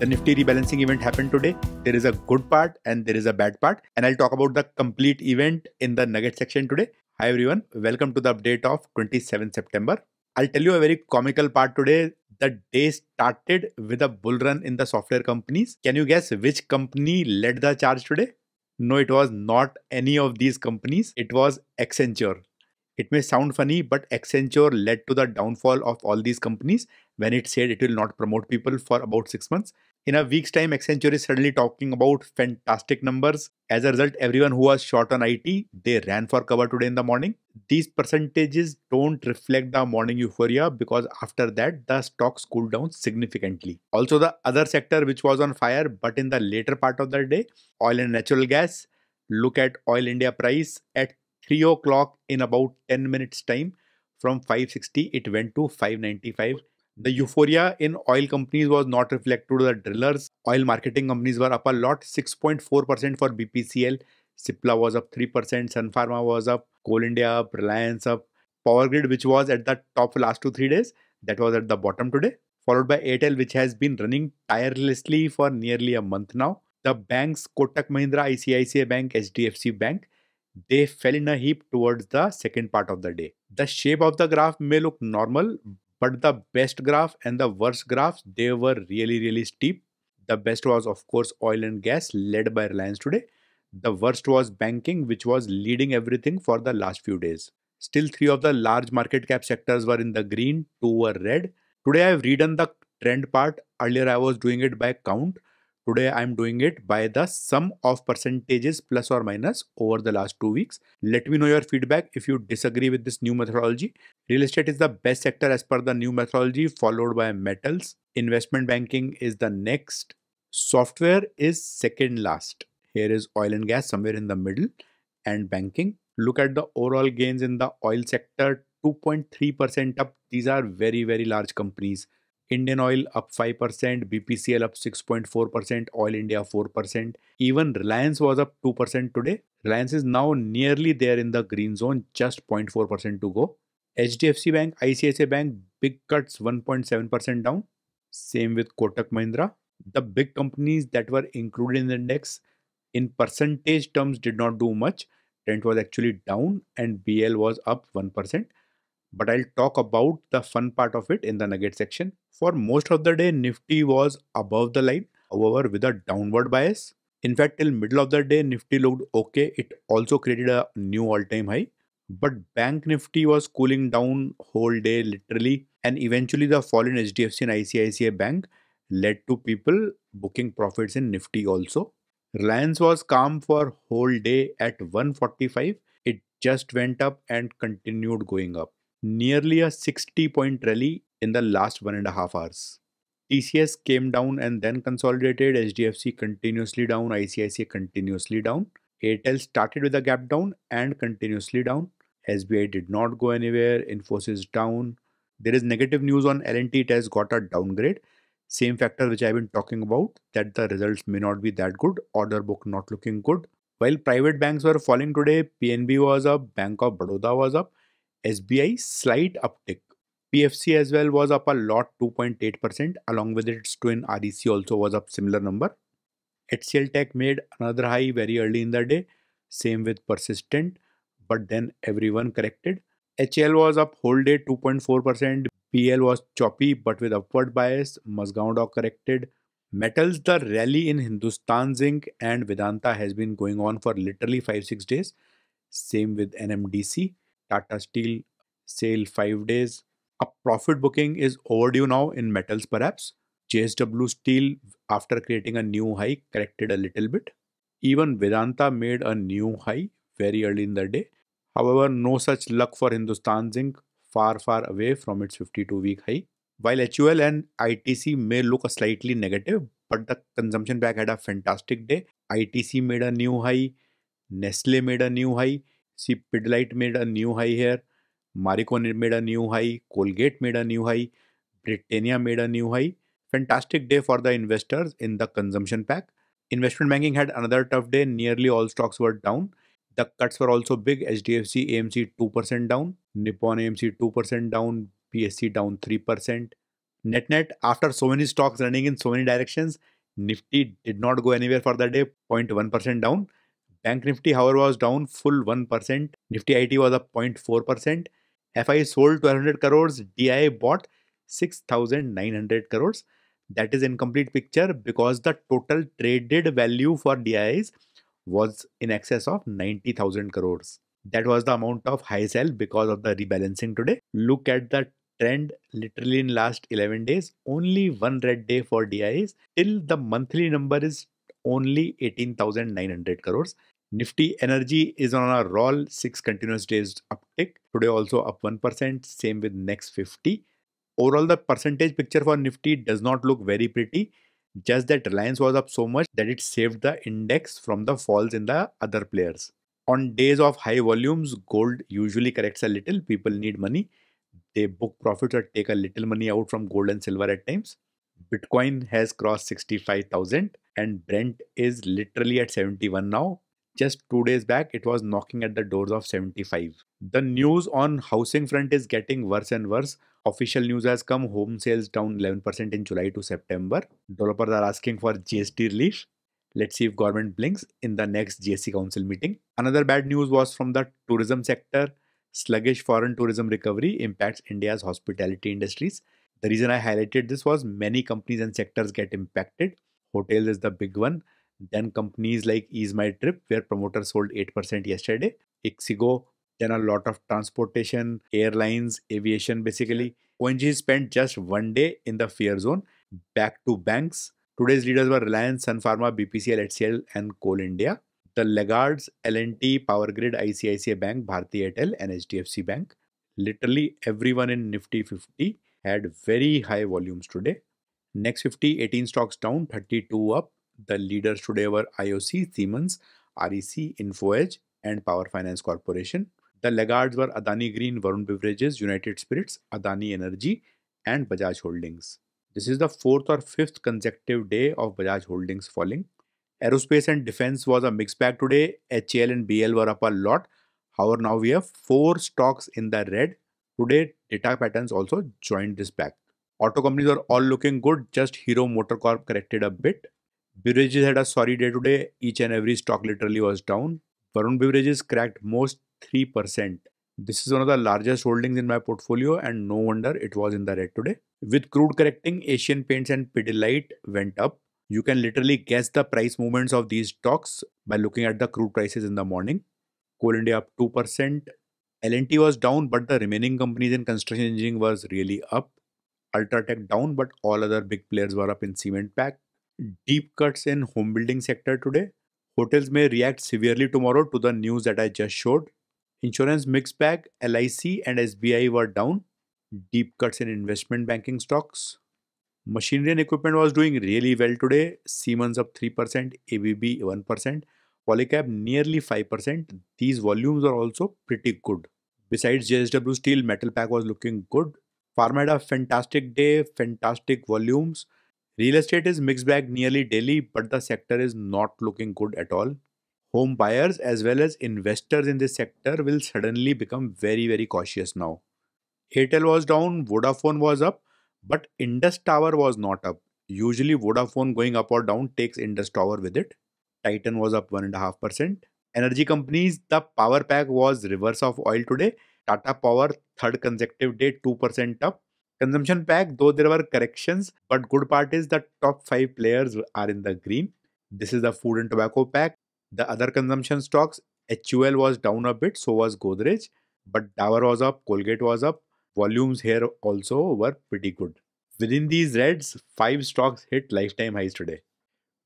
The Nifty rebalancing event happened today. There is a good part and there is a bad part. And I'll talk about the complete event in the nugget section today. Hi everyone, welcome to the update of 27 September. I'll tell you a very comical part today. The day started with a bull run in the software companies. Can you guess which company led the charge today? No, it was not any of these companies. It was Accenture. It may sound funny, but Accenture led to the downfall of all these companies when it said it will not promote people for about six months. In a week's time, Accenture is suddenly talking about fantastic numbers. As a result, everyone who was short on IT, they ran for cover today in the morning. These percentages don't reflect the morning euphoria because after that, the stocks cooled down significantly. Also, the other sector which was on fire, but in the later part of the day, oil and natural gas, look at oil India price at 3 o'clock in about 10 minutes time from 560 it went to 595 the euphoria in oil companies was not reflected to the drillers oil marketing companies were up a lot 6.4% for bpcl Cipla was up 3%, Sun Pharma was up, Coal India up, Reliance up, Power Grid, which was at the top last two, three days, that was at the bottom today, followed by Airtel, which has been running tirelessly for nearly a month now. The banks, Kotak Mahindra, ICICI Bank, HDFC Bank, they fell in a heap towards the second part of the day. The shape of the graph may look normal, but the best graph and the worst graphs, they were really, really steep. The best was, of course, oil and gas led by Reliance today. The worst was banking, which was leading everything for the last few days. Still, three of the large market cap sectors were in the green, two were red. Today, I've redone the trend part. Earlier, I was doing it by count. Today I'm doing it by the sum of percentages plus or minus over the last two weeks. Let me know your feedback if you disagree with this new methodology. Real estate is the best sector as per the new methodology followed by metals. Investment banking is the next. Software is second last. Here is oil and gas somewhere in the middle and banking. Look at the overall gains in the oil sector 2.3% up. These are very, very large companies. Indian Oil up 5%, BPCL up 6.4%, Oil India 4%. Even Reliance was up 2% today. Reliance is now nearly there in the green zone, just 0.4% to go. HDFC Bank, ICICI Bank, big cuts 1.7% down. Same with Kotak Mahindra. The big companies that were included in the index in percentage terms did not do much. Trent was actually down and BL was up 1% but I'll talk about the fun part of it in the nugget section. For most of the day, Nifty was above the line, however, with a downward bias. In fact, till middle of the day, Nifty looked okay. It also created a new all-time high. But Bank Nifty was cooling down whole day literally and eventually the fall in HDFC and ICICI Bank led to people booking profits in Nifty also. Reliance was calm for whole day at 145. It just went up and continued going up nearly a 60 point rally in the last one and a half hours. TCS came down and then consolidated, HDFC continuously down, ICICI continuously down. ATEL started with a gap down and continuously down. SBI did not go anywhere, Infosys down. There is negative news on L&T, it has got a downgrade. Same factor which I've been talking about that the results may not be that good, order book not looking good. While private banks were falling today, PNB was up, Bank of Baroda was up, SBI slight uptick. PFC as well was up a lot 2.8% along with its twin REC also was up similar number. HCL Tech made another high very early in the day same with persistent but then everyone corrected. HL was up whole day 2.4%, BL was choppy but with upward bias, Mazgaon Dock corrected. Metals, the rally in Hindustan Zinc and Vedanta has been going on for literally 5-6 days. Same with NMDC. Tata Steel sale 5 days. A profit booking is overdue now in metals perhaps. JSW Steel after creating a new high corrected a little bit. Even Vedanta made a new high very early in the day. However, no such luck for Hindustan Zinc far far away from its 52 week high. While HUL and ITC may look slightly negative, but the consumption back had a fantastic day. ITC made a new high, Nestle made a new high, See, made a new high here. Maricon made a new high. Colgate made a new high. Britannia made a new high. Fantastic day for the investors in the consumption pack. Investment banking had another tough day. Nearly all stocks were down. The cuts were also big. HDFC AMC 2% down. Nippon AMC 2% down. PSC down 3%. Net net, after so many stocks running in so many directions, Nifty did not go anywhere for the day, 0.1% down. Bank Nifty, however, was down full 1%. Nifty IT was up 0.4%. FI sold 1200 crores, DI bought 6900 crores. That is incomplete picture because the total traded value for DIs was in excess of 90,000 crores. That was the amount of high sell because of the rebalancing today. Look at the trend literally in last 11 days. Only one red day for DIs till the monthly number is only 18,900 crores. Nifty Energy is on a roll, six continuous days uptick. Today also up 1%, same with next 50. Overall, the percentage picture for Nifty does not look very pretty. Just that Reliance was up so much that it saved the index from the falls in the other players. On days of high volumes, gold usually corrects a little. People need money. They book profits or take a little money out from gold and silver at times. Bitcoin has crossed 65,000 and Brent is literally at 71 now. Just two days back, it was knocking at the doors of 75. The news on housing front is getting worse and worse. Official news has come home sales down 11% in July to September. Developers are asking for GST relief. Let's see if government blinks in the next GST council meeting. Another bad news was from the tourism sector. Sluggish foreign tourism recovery impacts India's hospitality industries. The reason I highlighted this was many companies and sectors get impacted. Hotels is the big one. Then companies like Ease My Trip, where promoter sold 8% yesterday. Ixigo, then a lot of transportation, airlines, aviation basically. ONG spent just one day in the fear zone. Back to banks. Today's leaders were Reliance, Sun Pharma, BPCL, HCL and Coal India. The laggards, L&T, Power Grid, ICICI Bank, Bharti Airtel and HDFC Bank. Literally everyone in Nifty 50 had very high volumes today. Next 50, 18 stocks down, 32 up. The leaders today were IOC, Siemens, REC, InfoEdge, and Power Finance Corporation. The laggards were Adani Green, Varun Beverages, United Spirits, Adani Energy, and Bajaj Holdings. This is the fourth or fifth consecutive day of Bajaj Holdings falling. Aerospace and defense was a mixed bag today. HAL and BL were up a lot. However, now we have four stocks in the red. Today, data patterns also joined this pack. Auto companies are all looking good, just Hero Corp corrected a bit. Beverages had a sorry day today, each and every stock literally was down. Varun Beverages cracked most 3%. This is one of the largest holdings in my portfolio and no wonder it was in the red today. With crude correcting, Asian Paints and Pidilite went up. You can literally guess the price movements of these stocks by looking at the crude prices in the morning. Coal India up 2%. LNT was down but the remaining companies in construction engineering was really up. Ultratech down, but all other big players were up in cement pack. Deep cuts in home building sector today. Hotels may react severely tomorrow to the news that I just showed. Insurance mixed bag, LIC and SBI were down. Deep cuts in investment banking stocks. Machinery and equipment was doing really well today. Siemens up 3%, ABB 1%, Polycab nearly 5%. These volumes are also pretty good. Besides JSW Steel, Metal Pack was looking good. Farm had a fantastic day, fantastic volumes. Real estate is mixed bag nearly daily, but the sector is not looking good at all. Home buyers as well as investors in this sector will suddenly become very, very cautious now. Airtel was down, Vodafone was up, but Indus Tower was not up. Usually, Vodafone going up or down takes Indus Tower with it. Titan was up 1.5%. Energy companies, the power pack was reverse of oil today Tata Power, third consecutive day, 2% up. Consumption pack, though there were corrections, but good part is that top 5 players are in the green. This is the food and tobacco pack. The other consumption stocks, HUL was down a bit, so was Godrej, but Dower was up, Colgate was up. Volumes here also were pretty good. Within these reds, 5 stocks hit lifetime highs today.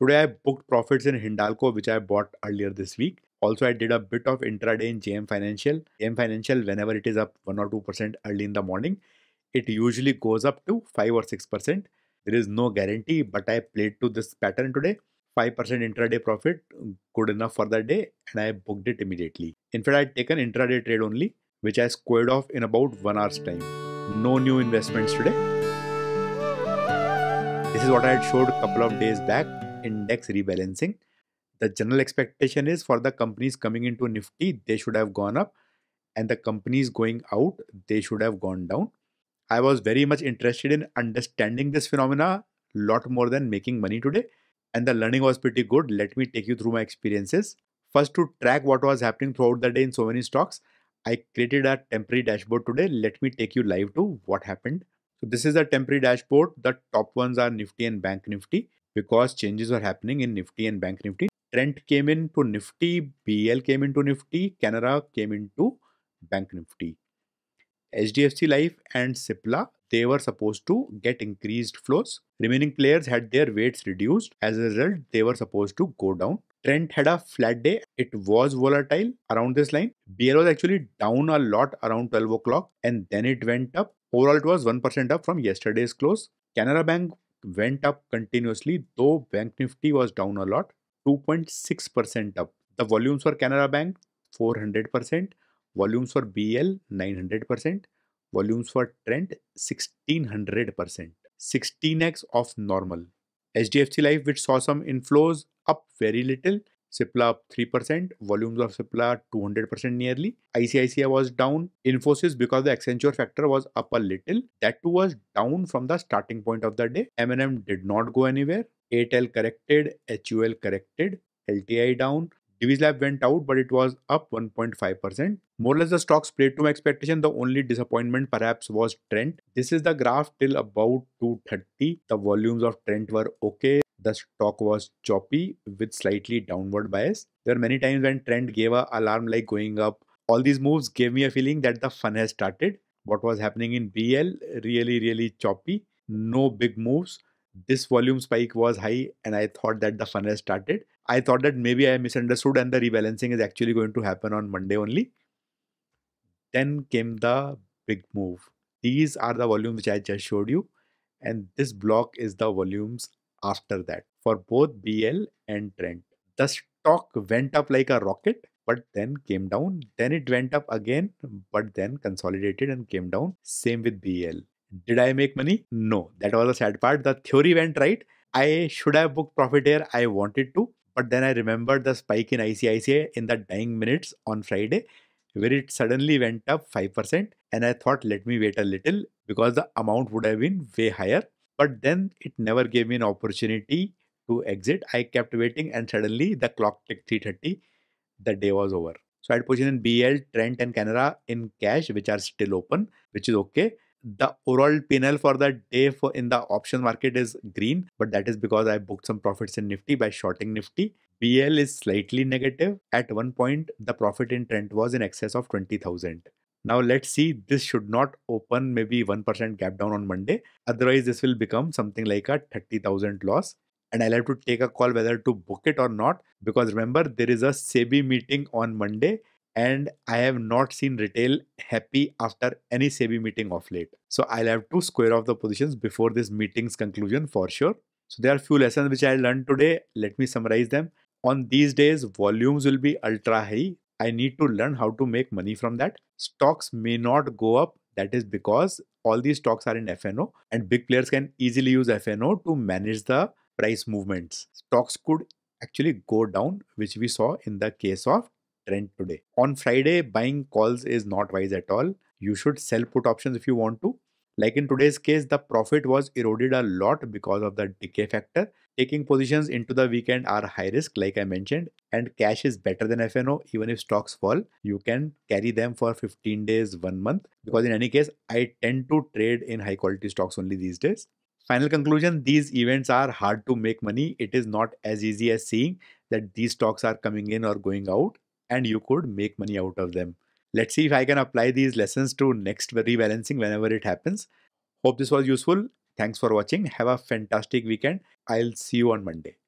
Today I booked profits in Hindalco, which I bought earlier this week. Also, I did a bit of intraday in JM Financial. JM Financial, whenever it is up 1 or 2% early in the morning, it usually goes up to 5 or 6%. There is no guarantee, but I played to this pattern today. 5% intraday profit, good enough for the day, and I booked it immediately. In fact, I had taken intraday trade only, which I squared off in about 1 hour's time. No new investments today. This is what I had showed a couple of days back, index rebalancing. The general expectation is for the companies coming into Nifty, they should have gone up, and the companies going out, they should have gone down. I was very much interested in understanding this phenomena a lot more than making money today, and the learning was pretty good. Let me take you through my experiences. First, to track what was happening throughout the day in so many stocks, I created a temporary dashboard today. Let me take you live to what happened. So this is a temporary dashboard. The top ones are Nifty and Bank Nifty because changes were happening in Nifty and Bank Nifty. Trent came into Nifty, BL came into Nifty, Canara came into Bank Nifty. HDFC Life and Cipla, they were supposed to get increased flows. Remaining players had their weights reduced. As a result, they were supposed to go down. Trent had a flat day. It was volatile around this line. BL was actually down a lot around 12 o'clock and then it went up. Overall, it was 1% up from yesterday's close. Canara Bank went up continuously, though Bank Nifty was down a lot. 2.6% up. The volumes for Canara Bank 400%, volumes for BL 900%, volumes for Trent 1600%, 16x of normal. HDFC Life, which saw some inflows, up very little. Cipla up 3%, volumes of Cipla 200% nearly. ICICI was down. Infosys, because the Accenture factor was up a little, that too was down from the starting point of the day. M&M did not go anywhere. ATL corrected, HUL corrected, LTI down. Divis Lab went out, but it was up 1.5%. More or less the stocks played to my expectation. The only disappointment perhaps was Trent. This is the graph till about 230. The volumes of Trent were okay. The stock was choppy with slightly downward bias. There are many times when Trent gave a alarm like going up. All these moves gave me a feeling that the fun has started. What was happening in BL, really, really choppy. No big moves this volume spike was high and I thought that the funnel started. I thought that maybe I misunderstood and the rebalancing is actually going to happen on Monday only. Then came the big move. These are the volumes which I just showed you and this block is the volumes after that for both BL and Trent. The stock went up like a rocket but then came down. Then it went up again but then consolidated and came down. Same with BL. Did I make money? No. That was a sad part. The theory went right. I should have booked profit here. I wanted to. But then I remembered the spike in ICICI in the dying minutes on Friday, where it suddenly went up 5%. And I thought, let me wait a little because the amount would have been way higher. But then it never gave me an opportunity to exit. I kept waiting and suddenly the clock ticked 3.30. The day was over. So I had position in BL, Trent and Canara in cash, which are still open, which is okay the overall PNL for that day for in the option market is green, but that is because I booked some profits in Nifty by shorting Nifty. BL is slightly negative. At one point, the profit in trend was in excess of 20,000. Now let's see, this should not open maybe 1% gap down on Monday. Otherwise, this will become something like a 30,000 loss. And I'll have to take a call whether to book it or not. Because remember, there is a SEBI meeting on Monday and I have not seen retail happy after any SEBI meeting of late. So I'll have to square off the positions before this meeting's conclusion for sure. So there are few lessons which I learned today. Let me summarize them. On these days, volumes will be ultra high. I need to learn how to make money from that. Stocks may not go up. That is because all these stocks are in FNO and big players can easily use FNO to manage the price movements. Stocks could actually go down, which we saw in the case of trend today. On Friday, buying calls is not wise at all. You should sell put options if you want to. Like in today's case, the profit was eroded a lot because of the decay factor. Taking positions into the weekend are high risk, like I mentioned, and cash is better than FNO. Even if stocks fall, you can carry them for 15 days, one month. Because in any case, I tend to trade in high quality stocks only these days. Final conclusion these events are hard to make money. It is not as easy as seeing that these stocks are coming in or going out and you could make money out of them. Let's see if I can apply these lessons to next rebalancing whenever it happens. Hope this was useful. Thanks for watching. Have a fantastic weekend. I'll see you on Monday.